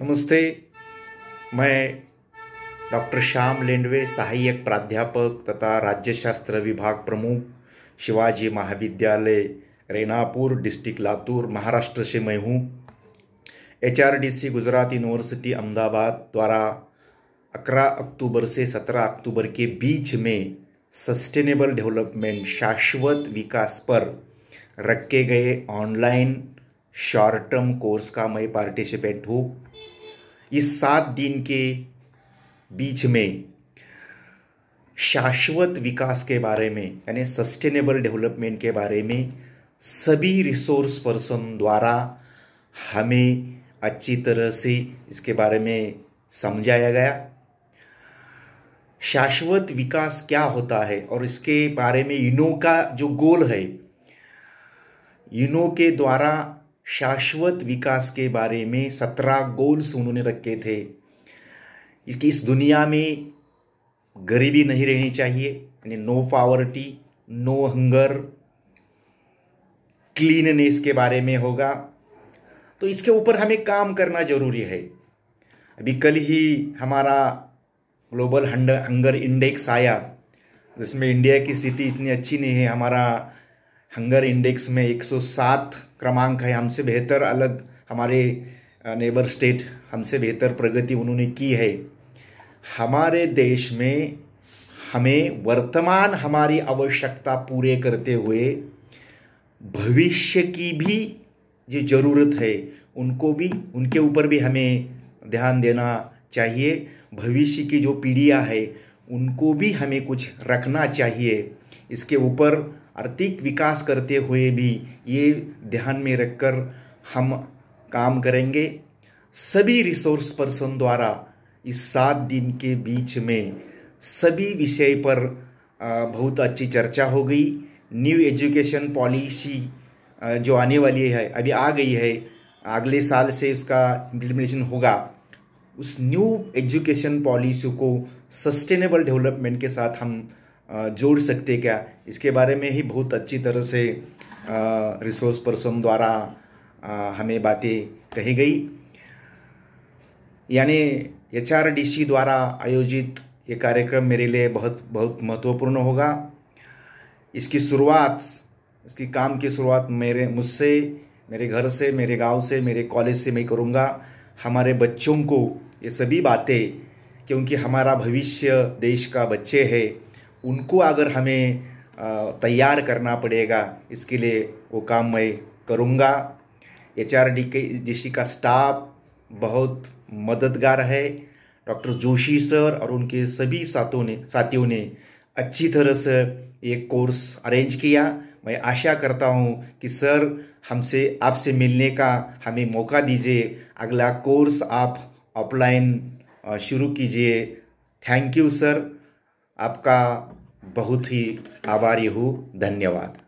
नमस्ते मैं डॉक्टर श्याम लेंडवे सहायक प्राध्यापक तथा राज्यशास्त्र विभाग प्रमुख शिवाजी महाविद्यालय रेनापुर डिस्ट्रिक्ट लातूर महाराष्ट्र से मैं हूँ H R D C Gujarat university Ahmedabad द्वारा 11 अक्टूबर से 17 अक्टूबर के बीच में सस्टेनेबल डेवलपमेंट शाश्वत विकास पर रखे गए ऑनलाइन शॉर्ट टर्म कोर्स का मैं पार्टिसिपेंट हूँ इस सात दिन के बीच में शाश्वत विकास के बारे में यानी सस्टेनेबल डेवलपमेंट के बारे में सभी रिसोर्स पर्सन द्वारा हमें अच्छी तरह से इसके बारे में समझाया गया शाश्वत विकास क्या होता है और इसके बारे में इनो का जो गोल है इनो के द्वारा शाश्वत विकास के बारे में सत्रह गोल्स उन्होंने रखे थे इसकी इस दुनिया में गरीबी नहीं रहनी चाहिए यानी no poverty no hunger cleanness के बारे में होगा तो इसके ऊपर हमें काम करना ज़रूरी है अभी कल ही हमारा ग्लोबल हंडर हंगर इंडेक्स आया जिसमें इंडिया की स्थिति इतनी अच्छी नहीं है हमारा हंगर इंडेक्स में 107 क्रमांक है हमसे बेहतर अलग हमारे नेबर स्टेट हमसे बेहतर प्रगति उन्होंने की है हमारे देश में हमें वर्तमान हमारी आवश्यकता पूरे करते हुए भविष्य की भी जो ज़रूरत है उनको भी उनके ऊपर भी हमें ध्यान देना चाहिए भविष्य की जो पीढ़ियाँ है उनको भी हमें कुछ रखना चाहिए इसके ऊपर आर्थिक विकास करते हुए भी ये ध्यान में रखकर हम काम करेंगे सभी रिसोर्स पर्सन द्वारा इस सात दिन के बीच में सभी विषय पर बहुत अच्छी चर्चा हो गई न्यू एजुकेशन पॉलिसी जो आने वाली है अभी आ गई है अगले साल से इसका इम्प्लीमेंटेशन होगा उस न्यू एजुकेशन पॉलिसी को सस्टेनेबल डेवलपमेंट के साथ हम जोड़ सकते क्या इसके बारे में ही बहुत अच्छी तरह से रिसोर्स पर्सन द्वारा हमें बातें कही गई यानी एच आर डी सी द्वारा आयोजित ये कार्यक्रम मेरे लिए बहुत बहुत महत्वपूर्ण होगा इसकी शुरुआत इसकी काम की शुरुआत मेरे मुझसे मेरे घर से मेरे गांव से मेरे कॉलेज से मैं करूँगा हमारे बच्चों को ये सभी बातें क्योंकि हमारा भविष्य देश का बच्चे है उनको अगर हमें तैयार करना पड़ेगा इसके लिए वो काम मैं करूँगा एच आर डी के जी का स्टाफ बहुत मददगार है डॉक्टर जोशी सर और उनके सभी साथों ने साथियों ने अच्छी तरह से ये कोर्स अरेंज किया मैं आशा करता हूँ कि सर हमसे आपसे मिलने का हमें मौका दीजिए अगला कोर्स आप ऑफलाइन शुरू कीजिए थैंक यू सर आपका बहुत ही आभारी हूँ धन्यवाद